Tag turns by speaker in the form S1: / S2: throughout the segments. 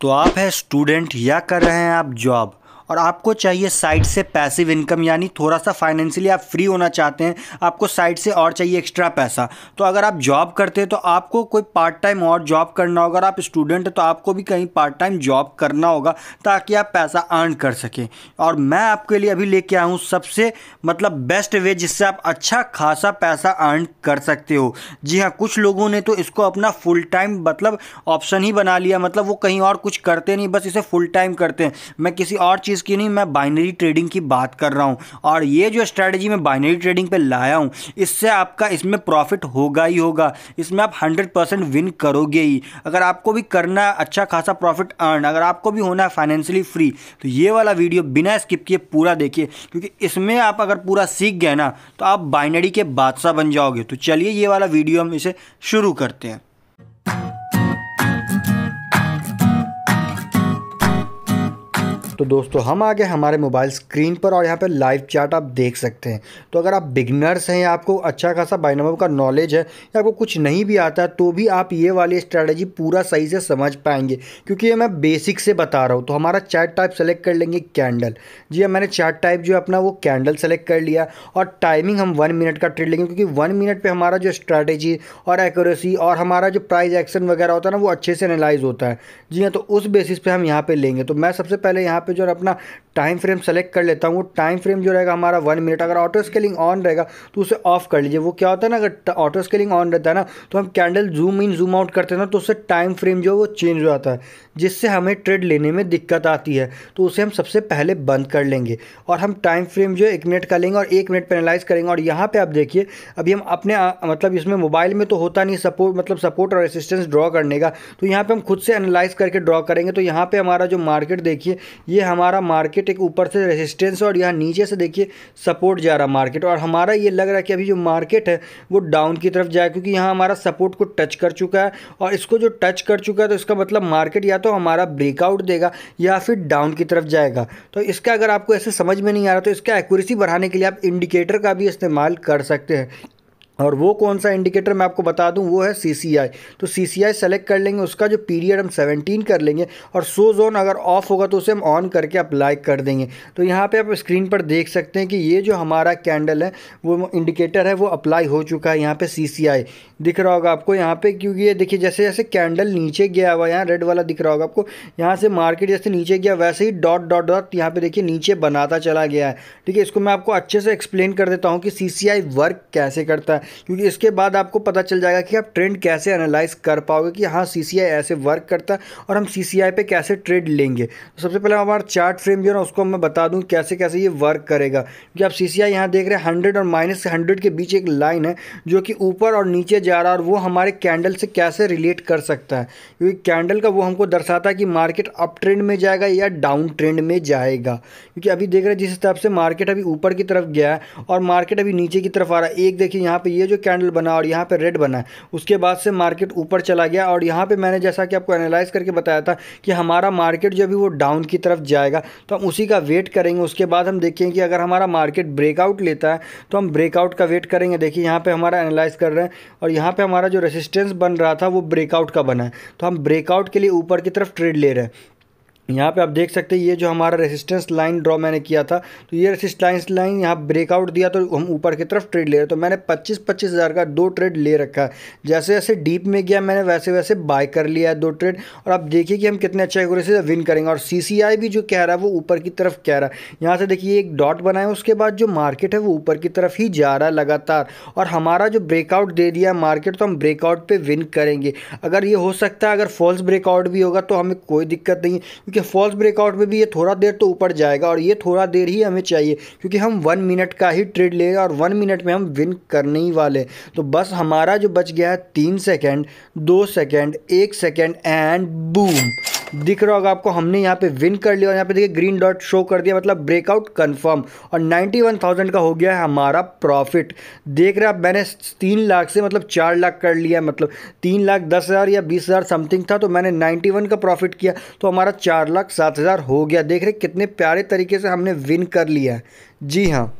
S1: तो आप है स्टूडेंट या कर रहे हैं आप जॉब और आपको चाहिए साइड से पैसिव इनकम यानी थोड़ा सा फाइनेंशियली आप फ्री होना चाहते हैं आपको साइड से और चाहिए एक्स्ट्रा पैसा तो अगर आप जॉब करते हैं तो आपको कोई पार्ट टाइम और जॉब करना होगा अगर आप स्टूडेंट हैं तो आपको भी कहीं पार्ट टाइम जॉब करना होगा ताकि आप पैसा अर्न कर सकें और मैं आपके लिए अभी लेके आया हूँ सबसे मतलब बेस्ट वे जिससे आप अच्छा खासा पैसा अर्न कर सकते हो जी हाँ कुछ लोगों ने तो इसको अपना फुल टाइम मतलब ऑप्शन ही बना लिया मतलब वो कहीं और कुछ करते नहीं बस इसे फुल टाइम करते हैं मैं किसी और चीज़ बेसिस की नहीं मैं बाइनरी ट्रेडिंग की बात कर रहा हूँ और ये जो स्ट्रैटेजी मैं बाइनरी ट्रेडिंग पे लाया हूँ इससे आपका इसमें प्रॉफिट होगा ही होगा इसमें आप हंड्रेड परसेंट विन करोगे ही अगर आपको भी करना है अच्छा खासा प्रॉफिट अर्न अगर आपको भी होना है फाइनेंशियली फ्री तो ये वाला वीडियो बिना स्किप किए पूरा देखिए क्योंकि इसमें आप अगर पूरा सीख गए ना तो आप बाइनरी के बादशाह बन जाओगे तो चलिए ये वाला वीडियो हम इसे शुरू करते हैं तो दोस्तों हम आ गए हमारे मोबाइल स्क्रीन पर और यहाँ पर लाइव चार्ट आप देख सकते हैं तो अगर आप बिगनर्स हैं आपको अच्छा खासा बाइनमो का नॉलेज है या आपको कुछ नहीं भी आता है तो भी आप ये वाली स्ट्रैटेजी पूरा सही से समझ पाएंगे क्योंकि ये मैं बेसिक से बता रहा हूँ तो हमारा चार्ट टाइप सेलेक्ट कर लेंगे कैंडल जी हाँ, मैंने चार्ट टाइप जो अपना वो कैंडल सेलेक्ट कर लिया और टाइमिंग हम वन मिनट का ट्रेड लेंगे क्योंकि वन मिनट पर हमारा जो स्ट्रैटेजी और एक्यूरेसी और हमारा जो प्राइस एक्शन वगैरह होता है ना वो अच्छे से एनालाइज होता है जी हाँ तो उस बेसिस पर हम यहाँ पर लेंगे तो मैं सबसे पहले यहाँ पे जो है अपना टाइम फ्रेम सेलेक्ट कर लेता हूँ टाइम फ्रेम जो रहेगा हमारा वन मिनट अगर ऑटो स्केलिंग ऑन रहेगा तो उसे ऑफ कर लीजिए वो क्या होता है ना अगर ऑटो स्केलिंग ऑन रहता है ना तो हम candle zoom in zoom out करते हैं ना तो उससे टाइम फ्रेम जो है वो चेंज हो जाता है जिससे हमें ट्रेड लेने में दिक्कत आती है तो उसे हम सबसे पहले बंद कर लेंगे और हम टाइम फ्रेम जो है एक मिनट का लेंगे और एक मिनट पर एनालाइज करेंगे और यहाँ पर आप देखिए अभी हम अपने मतलब इसमें मोबाइल में तो होता नहीं सपोर्ट मतलब सपोर्ट और असिस्टेंस ड्रॉ करने का तो यहाँ पर हम खुद से एनालाइज करके ड्रॉ करेंगे तो यहाँ पर हमारा जो मार्केट देखिए ये हमारा मार्केट एक ऊपर से रेजिस्टेंस और यहाँ नीचे से देखिए सपोर्ट जा रहा मार्केट और हमारा ये लग रहा है कि अभी जो मार्केट है वो डाउन की तरफ जाए क्योंकि यहाँ हमारा सपोर्ट को टच कर चुका है और इसको जो टच कर चुका है तो इसका मतलब मार्केट या तो हमारा ब्रेकआउट देगा या फिर डाउन की तरफ जाएगा तो इसका अगर आपको ऐसे समझ में नहीं आ रहा तो इसका एक्यूरेसी बढ़ाने के लिए आप इंडिकेटर का भी इस्तेमाल कर सकते हैं और वो कौन सा इंडिकेटर मैं आपको बता दूं वो है सी सी आई तो सी सी आई सेलेक्ट कर लेंगे उसका जो पीरियड हम 17 कर लेंगे और सो जोन अगर ऑफ होगा तो उसे हम ऑन करके अप्लाई कर देंगे तो यहाँ पे आप स्क्रीन पर देख सकते हैं कि ये जो हमारा कैंडल है वो इंडिकेटर है वो अप्लाई हो चुका है यहाँ पे सी सी आई दिख रहा होगा आपको यहाँ पर क्योंकि ये देखिए जैसे जैसे कैंडल नीचे गया हुआ यहाँ रेड वाला दिख रहा होगा आपको यहाँ से मार्केट जैसे नीचे गया वैसे ही डॉट डॉट डॉट यहाँ पर देखिए नीचे बनाता चला गया है ठीक है इसको मैं आपको अच्छे से एक्सप्लेन कर देता हूँ कि सी सी आई वर्क कैसे करता है क्योंकि इसके बाद आपको पता चल जाएगा कि आप ट्रेंड कैसे एनालाइज कर पाओगे कि हाँ सी ऐसे वर्क करता है और हम सी सी कैसे ट्रेड लेंगे तो सबसे पहले हमारा चार्ट फ्रेम जो है उसको मैं बता दूँ कैसे कैसे ये वर्क करेगा क्योंकि आप सी सी देख रहे हैं हंड्रेड और माइनस हंड्रेड के बीच एक लाइन है जो कि ऊपर और नीचे जा रहा है और वो हमारे कैंडल से कैसे रिलेट कर सकता है क्योंकि कैंडल का वो हमको दर्शाता है कि मार्केट अप ट्रेंड में जाएगा या डाउन ट्रेंड में जाएगा क्योंकि अभी देख रहे हैं जिस हिसाब से मार्केट अभी ऊपर की तरफ गया है और मार्केट अभी नीचे की तरफ आ रहा है एक देखिए यहाँ पे ये जो कैंडल बना और यहाँ पे रेड बना उसके बाद से मार्केट ऊपर चला गया और यहाँ पे मैंने जैसा कि आपको एनालाइज करके बताया था कि हमारा मार्केट जो भी वो डाउन की तरफ जाएगा तो हम उसी का वेट करेंगे उसके बाद हम देखेंगे कि अगर हमारा मार्केट ब्रेकआउट लेता है तो हम ब्रेकआउट का वेट करेंगे देखिए यहाँ पर हमारा एनालाइज कर रहे हैं और यहाँ पर हमारा जो रेसिस्टेंस बन रहा था वो ब्रेकआउट का बना है तो हम ब्रेकआउट के लिए ऊपर की तरफ ट्रेड ले रहे हैं यहाँ पे आप देख सकते हैं ये जो हमारा रेसिस्टेंस लाइन ड्रॉ मैंने किया था तो ये रेसिस्टेंस लाइन यहाँ ब्रेकआउट दिया तो हम ऊपर की तरफ ट्रेड ले रहे तो मैंने पच्चीस पच्चीस हज़ार का दो ट्रेड ले रखा है जैसे जैसे डीप में गया मैंने वैसे वैसे बाय कर लिया है दो ट्रेड और आप देखिए कि हम कितने अच्छे एगोरे से विन करेंगे और सी भी जो कह रहा है वो ऊपर की तरफ कह रहा है यहाँ से देखिए एक डॉट बनाए उसके बाद जो मार्केट है वो ऊपर की तरफ ही जा रहा है लगातार और हमारा जो ब्रेकआउट दे दिया मार्केट तो हम ब्रेकआउट पर विन करेंगे अगर ये हो सकता है अगर फॉल्स ब्रेकआउट भी होगा तो हमें कोई दिक्कत नहीं क्योंकि क्योंकि फॉल्स ब्रेकआउट में भी ये थोड़ा देर तो ऊपर जाएगा और ये थोड़ा देर ही हमें चाहिए क्योंकि हम वन मिनट का ही ट्रेड ले और वन मिनट में हम विन करने ही वाले तो बस हमारा जो बच गया है तीन सेकेंड दो सेकेंड एक सेकेंड एंड बूम दिख रहा होगा आपको हमने यहाँ पे विन कर लिया और यहाँ पे देखिए ग्रीन डॉट शो कर दिया मतलब ब्रेकआउट कंफर्म और 91,000 का हो गया है हमारा प्रॉफिट देख रहे आप मैंने तीन लाख से मतलब चार लाख कर लिया मतलब तीन लाख दस हज़ार या बीस हज़ार समथिंग था तो मैंने 91 का प्रॉफिट किया तो हमारा चार लाख सात हज़ार हो गया देख रहे कितने प्यारे तरीके से हमने विन कर लिया है जी हाँ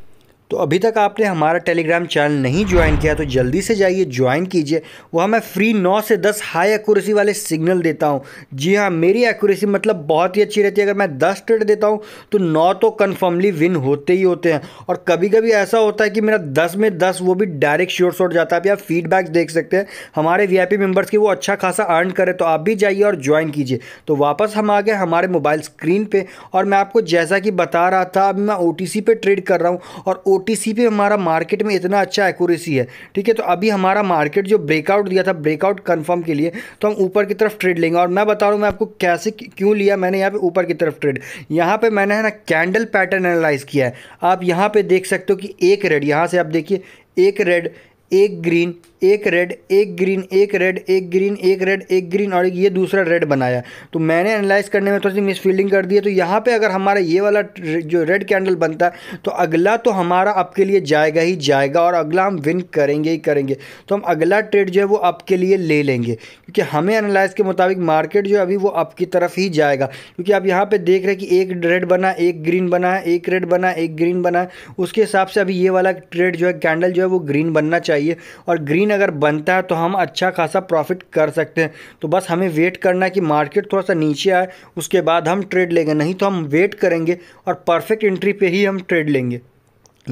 S1: तो अभी तक आपने हमारा टेलीग्राम चैनल नहीं ज्वाइन किया तो जल्दी से जाइए ज्वाइन कीजिए वहाँ मैं फ्री नौ से दस हाई एक्यूरेसी वाले सिग्नल देता हूँ जी हाँ मेरी एक्यूरेसी मतलब बहुत ही अच्छी रहती है अगर मैं दस ट्रेड देता हूँ तो नौ तो कन्फर्मली विन होते ही होते हैं और कभी कभी ऐसा होता है कि मेरा दस में दस वो भी डायरेक्ट शोर शोट जाता है आप, आप फीडबैक देख सकते हैं हमारे वी मेम्बर्स की वो अच्छा खासा अर्न करें तो आप भी जाइए और ज्वाइन कीजिए तो वापस हम आ गए हमारे मोबाइल स्क्रीन पर और मैं आपको जैसा कि बता रहा था अभी मैं ओ पे ट्रेड कर रहा हूँ और ओ ओटीसी पे हमारा मार्केट में इतना अच्छा एक्यूरेसी है ठीक है तो अभी हमारा मार्केट जो ब्रेकआउट दिया था ब्रेकआउट कन्फर्म के लिए तो हम ऊपर की तरफ ट्रेड लेंगे और मैं बता रहा हूँ मैं आपको कैसे क्यों लिया मैंने यहाँ पे ऊपर की तरफ ट्रेड यहाँ पे मैंने है ना कैंडल पैटर्न एनालाइज किया है आप यहाँ पर देख सकते हो कि एक रेड यहाँ से आप देखिए एक रेड एक ग्रीन एक रेड एक ग्रीन एक रेड एक ग्रीन एक रेड एक ग्रीन और ये दूसरा रेड बनाया तो मैंने एनालाइज करने में थोड़ी सी मिस फील्डिंग कर दी है तो यहाँ पे अगर हमारा ये वाला जो रेड कैंडल बनता है तो अगला तो हमारा आपके लिए जाएगा ही जाएगा और अगला हम विन करेंगे ही करेंगे तो हम अगला ट्रेड जो है वो आपके लिए ले लेंगे क्योंकि हमें एनालाइज के मुताबिक मार्केट जो है अभी वो आपकी तरफ ही जाएगा क्योंकि आप यहाँ पर देख रहे हैं कि एक रेड बना एक ग्रीन बना है एक रेड बना एक ग्रीन बना उसके हिसाब से अभी ये वाला ट्रेड जो है कैंडल जो है वो ग्रीन बनना चाहिए और ग्रीन मशीन अगर बनता है तो हम अच्छा खासा प्रॉफिट कर सकते हैं तो बस हमें वेट करना है कि मार्केट थोड़ा सा नीचे आए उसके बाद हम ट्रेड लेंगे नहीं तो हम वेट करेंगे और परफेक्ट एंट्री पे ही हम ट्रेड लेंगे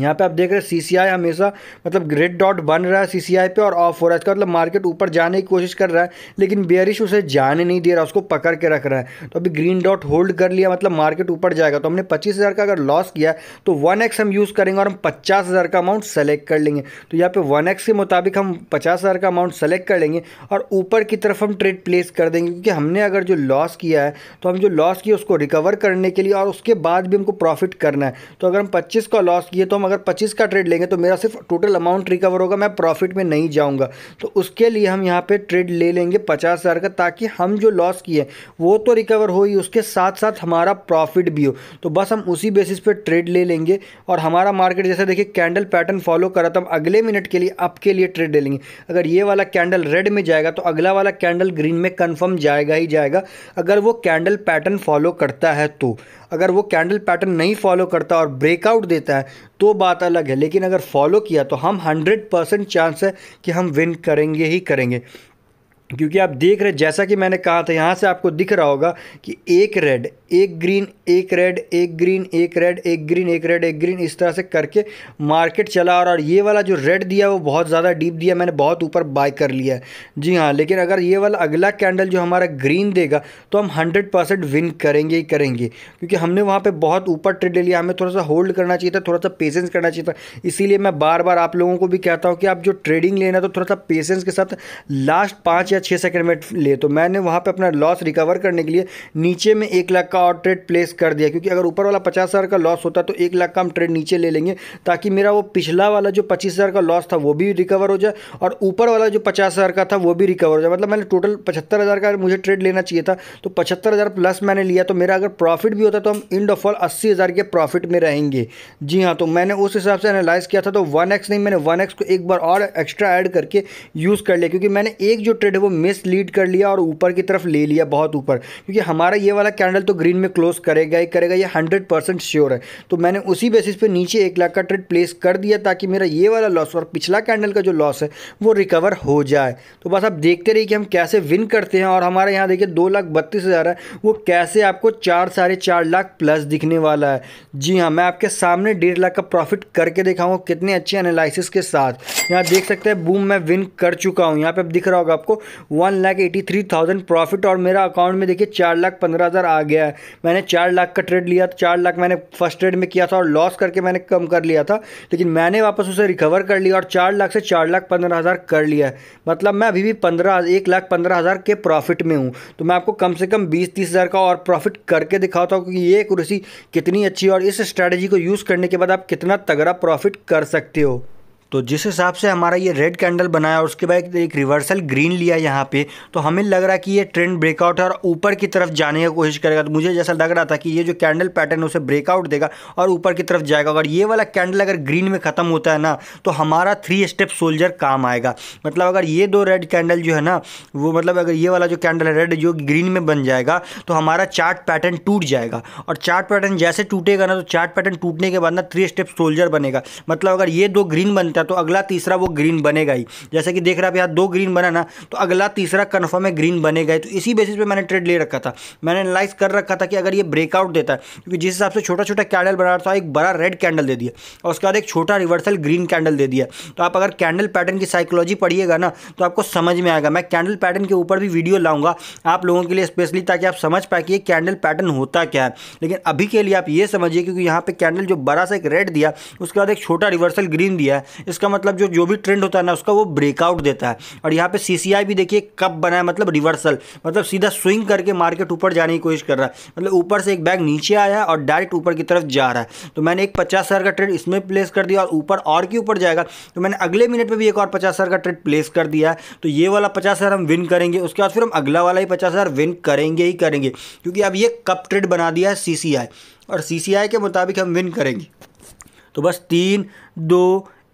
S1: यहाँ पे आप देख रहे हैं सी हमेशा मतलब ग्रेड डॉट बन रहा है सी पे और ऑफ हो रहा है इसका मतलब मार्केट ऊपर जाने की कोशिश कर रहा है लेकिन बेयरिश उसे जाने नहीं दे रहा उसको पकड़ के रख रहा है तो अभी ग्रीन डॉट होल्ड कर लिया मतलब मार्केट ऊपर जाएगा तो हमने पच्चीस का अगर लॉस किया तो वन एक्स हम यूज़ करेंगे और हम पचास हज़ार का अमाउंट सेलेक्ट कर लेंगे तो यहाँ पर वन एक्स के मुताबिक हम पचास हज़ार का अमाउंट सेलेक्ट कर लेंगे और ऊपर की तरफ हम ट्रेड प्लेस कर देंगे क्योंकि हमने अगर जो लॉस किया है तो हम जो लॉस किया उसको रिकवर करने के लिए और उसके बाद भी हमको प्रॉफिट करना है तो अगर हम पच्चीस का लॉस किए तो हम अगर पच्चीस का ट्रेड लेंगे तो मेरा सिर्फ टोटल अमाउंट रिकवर होगा मैं प्रॉफिट में नहीं जाऊँगा तो उसके लिए हम यहाँ पर ट्रेड ले लेंगे पचास हज़ार का ताकि हम जो लॉस किए वो तो रिकवर हो ही उसके साथ साथ हमारा प्रॉफिट भी हो तो बस हम उसी बेसिस पे ट्रेड ले लेंगे और हमारा मार्केट जैसे देखिए कैंडल पैटर्न फॉलो करा तो हम अगले मिनट के लिए अप के लिए ट्रेड ले लेंगे अगर ये वाला कैंडल रेड में जाएगा तो अगला वाला कैंडल ग्रीन में कन्फर्म जाएगा ही जाएगा अगर वो कैंडल पैटर्न फॉलो करता है तो अगर वो कैंडल पैटर्न नहीं फॉलो करता और ब्रेकआउट देता है तो बात अलग है लेकिन अगर फॉलो किया तो हम हंड्रेड परसेंट चांस है कि हम विन करेंगे ही करेंगे क्योंकि आप देख रहे जैसा कि मैंने कहा था यहाँ से आपको दिख रहा होगा कि एक रेड एक ग्रीन एक रेड एक ग्रीन एक रेड एक ग्रीन एक रेड एक ग्रीन इस तरह से करके मार्केट चला और, ये वाला जो रेड दिया वो बहुत ज़्यादा डीप दिया मैंने बहुत ऊपर बाय कर लिया है जी हाँ लेकिन अगर ये वाला अगला कैंडल जो हमारा ग्रीन देगा तो हम हंड्रेड परसेंट विन करेंगे ही करेंगे क्योंकि हमने वहाँ पर बहुत ऊपर ट्रेड ले लिया हमें थोड़ा सा होल्ड करना चाहिए था थोड़ा सा पेशेंस करना चाहिए था इसीलिए मैं बार बार आप लोगों को भी कहता हूँ कि आप जो ट्रेडिंग लेना तो थोड़ा सा पेशेंस के साथ लास्ट पाँच या छः सेकेंड में ले तो मैंने वहाँ पर अपना लॉस रिकवर करने के लिए नीचे में एक लाख का और ट्रेड प्लेस कर दिया क्योंकि अगर ऊपर वाला पचास हज़ार का लॉस होता तो एक लाख का हम ट्रेड नीचे ले लेंगे ताकि मेरा वो पिछला वाला जो पच्चीस हज़ार का लॉस था वो भी रिकवर हो जाए और ऊपर वाला जो पचास हज़ार का था वो भी रिकवर हो जाए मतलब मैंने टोटल पचहत्तर हज़ार का मुझे ट्रेड लेना चाहिए था तो पचहत्तर हज़ार प्लस मैंने लिया तो मेरा अगर प्रॉफिट भी होता तो हम इंड ऑफ ऑल अस्सी हज़ार के प्रॉफिट में रहेंगे जी हाँ तो मैंने उस हिसाब से एनालाइज किया था तो वन एक्स नहीं मैंने वन एक्स को एक बार और एक्स्ट्रा ऐड करके यूज़ कर लिया क्योंकि मैंने एक जो ट्रेड है वो मिस लीड कर लिया और ऊपर की तरफ ले लिया बहुत ऊपर क्योंकि हमारा ये वाला कैंडल तो ग्रीन में क्लोज करेगा ही करेगा ये हंड्रेड परसेंट श्योर है तो मैंने उसी बेसिस पे नीचे एक लाख का ट्रेड प्लेस कर दिया ताकि मेरा ये वाला लॉस और पिछला कैंडल का जो लॉस है वो रिकवर हो जाए तो बस आप देखते रहिए कि हम कैसे विन करते हैं और हमारे यहाँ देखिए दो लाख बत्तीस हज़ार है वो कैसे आपको चार साढ़े चार लाख प्लस दिखने वाला है जी हाँ मैं आपके सामने डेढ़ लाख का प्रॉफिट करके दिखाऊँ कितने अच्छे एनालिसिस के साथ यहाँ देख सकते हैं बूम मैं विन कर चुका हूँ यहाँ पर दिख रहा होगा आपको one lakh eighty three thousand profit और मेरा अकाउंट में देखिए चार लाख पंद्रह हज़ार आ गया है मैंने चार लाख का ट्रेड लिया था चार लाख मैंने फर्स्ट ट्रेड में किया था और लॉस करके मैंने कम कर लिया था लेकिन मैंने वापस उसे रिकवर कर लिया और चार लाख से चार लाख पंद्रह हज़ार कर लिया है मतलब मैं अभी भी पंद्रह एक लाख पंद्रह हज़ार के प्रॉफिट में हूँ तो मैं आपको कम से कम बीस तीस हज़ार का और प्रॉफिट करके दिखाता हूँ क्योंकि ये कुर्सी कितनी अच्छी और इस स्ट्रैटेजी को यूज़ करने के बाद आप कितना तगड़ा प्रॉफिट कर सकते हो तो जिस हिसाब से हमारा ये रेड कैंडल बनाया और उसके बाद एक रिवर्सल ग्रीन लिया यहाँ पे तो हमें लग रहा है कि ये ट्रेंड ब्रेकआउट है और ऊपर की तरफ जाने की कोशिश करेगा तो मुझे जैसा लग रहा था कि ये जो कैंडल पैटर्न उसे ब्रेकआउट देगा और ऊपर की तरफ जाएगा अगर ये वाला कैंडल अगर ग्रीन में ख़त्म होता है ना तो हमारा थ्री स्टेप सोल्जर काम आएगा मतलब अगर ये दो रेड कैंडल जो है ना वो मतलब अगर ये वाला जो कैंडल है रेड जो ग्रीन में बन जाएगा तो हमारा चार्ट पैटर्न टूट जाएगा और चार्ट पैटर्न जैसे टूटेगा ना तो चार्ट पैटर्न टूटने के बाद ना थ्री स्टेप सोल्जर बनेगा मतलब अगर ये दो ग्रीन बन था तो अगला तीसरा वो ग्रीन बनेगा ही जैसे कि देख रहे आप यहाँ दो ग्रीन बना ना तो अगला तीसरा कन्फर्म है ग्रीन बनेगा ही तो इसी बेसिस पे मैंने ट्रेड ले रखा था मैंने एनालाइज कर रखा था कि अगर ये ब्रेकआउट देता है क्योंकि जिस हिसाब से छोटा छोटा कैंडल बना रहा था एक बड़ा रेड कैंडल दे दिया और उसके बाद एक छोटा रिवर्सल ग्रीन कैंडल दे दिया तो आप अगर कैंडल पैटर्न की साइकोलॉजी पढ़िएगा ना तो आपको समझ में आएगा मैं कैंडल पैटर्न के ऊपर भी वीडियो लाऊंगा आप लोगों के लिए स्पेशली ताकि आप समझ पाए कि ये कैंडल पैटर्न होता क्या है लेकिन अभी के लिए आप ये समझिए क्योंकि यहाँ पे कैंडल जो बड़ा सा एक रेड दिया उसके बाद एक छोटा रिवर्सल ग्रीन दिया है इसका मतलब जो जो भी ट्रेंड होता है ना उसका वो ब्रेकआउट देता है और यहाँ पे सी भी देखिए कब बना है मतलब रिवर्सल मतलब सीधा स्विंग करके मार्केट ऊपर जाने की कोशिश कर रहा है मतलब ऊपर से एक बैग नीचे आया और डायरेक्ट ऊपर की तरफ जा रहा है तो मैंने एक पचास हज़ार का ट्रेड इसमें प्लेस कर दिया और ऊपर और के ऊपर जाएगा तो मैंने अगले मिनट में भी एक और पचास हज़ार का ट्रेड प्लेस कर दिया है तो ये वाला पचास हज़ार हम विन करेंगे उसके बाद फिर हम अगला वाला ही पचास हज़ार विन करेंगे ही करेंगे क्योंकि अब ये कप ट्रेड बना दिया है सी और सी के मुताबिक हम विन करेंगे तो बस तीन दो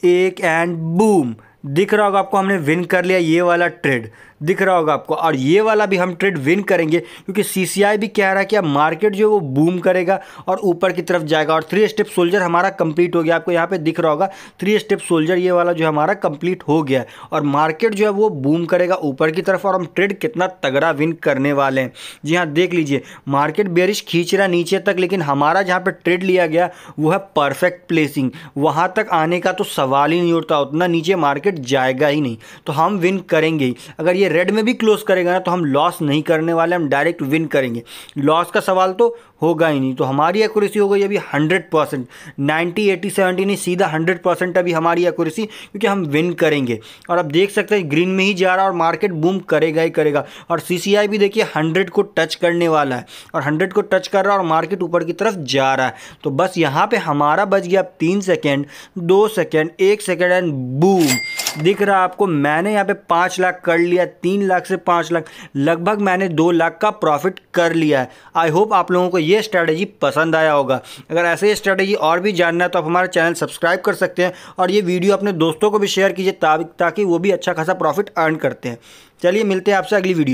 S1: एक एंड बूम दिख रहा होगा आपको हमने विन कर लिया ये वाला ट्रेड दिख रहा होगा आपको और ये वाला भी हम ट्रेड विन करेंगे क्योंकि सी भी कह रहा है कि अब मार्केट जो है वो बूम करेगा और ऊपर की तरफ जाएगा और थ्री स्टेप सोल्जर हमारा कंप्लीट हो गया आपको यहाँ पे दिख रहा होगा थ्री स्टेप सोल्जर ये वाला जो हमारा कंप्लीट हो गया और मार्केट जो है वो बूम करेगा ऊपर की तरफ और हम ट्रेड कितना तगड़ा विन करने वाले हैं जी हाँ देख लीजिए मार्केट बेरिश खींच रहा नीचे तक लेकिन हमारा जहाँ पर ट्रेड लिया गया वो है परफेक्ट प्लेसिंग वहाँ तक आने का तो सवाल ही नहीं उठता उतना नीचे मार्केट जाएगा ही नहीं तो हम विन करेंगे ही अगर ये रेड में भी क्लोज करेगा ना तो हम लॉस नहीं करने वाले हम डायरेक्ट विन करेंगे लॉस का सवाल तो होगा ही नहीं तो हमारी एक्यूरेसी हो गई अभी hundred percent ninety eighty seventy नहीं सीधा हंड्रेड परसेंट अभी हमारी एक्यूरेसी क्योंकि हम विन करेंगे और आप देख सकते हैं ग्रीन में ही जा रहा है और मार्केट बूम करेगा ही करेगा और सी भी देखिए हंड्रेड को टच करने वाला है और हंड्रेड को टच कर रहा है और मार्केट ऊपर की तरफ जा रहा है तो बस यहाँ पर हमारा बच गया तीन सेकेंड दो सेकेंड एक सेकेंड एंड बूम दिख रहा आपको मैंने यहाँ पे पाँच लाख कर लिया तीन लाख से पाँच लाख लगभग मैंने दो लाख का प्रॉफिट कर लिया है आई होप आप लोगों को ये स्ट्रैटेजी पसंद आया होगा अगर ऐसे स्ट्रैटेजी और भी जानना है तो आप हमारा चैनल सब्सक्राइब कर सकते हैं और ये वीडियो अपने दोस्तों को भी शेयर कीजिए ताकि वो भी अच्छा खासा प्रॉफिट अर्न करते हैं चलिए मिलते हैं आपसे अगली वीडियो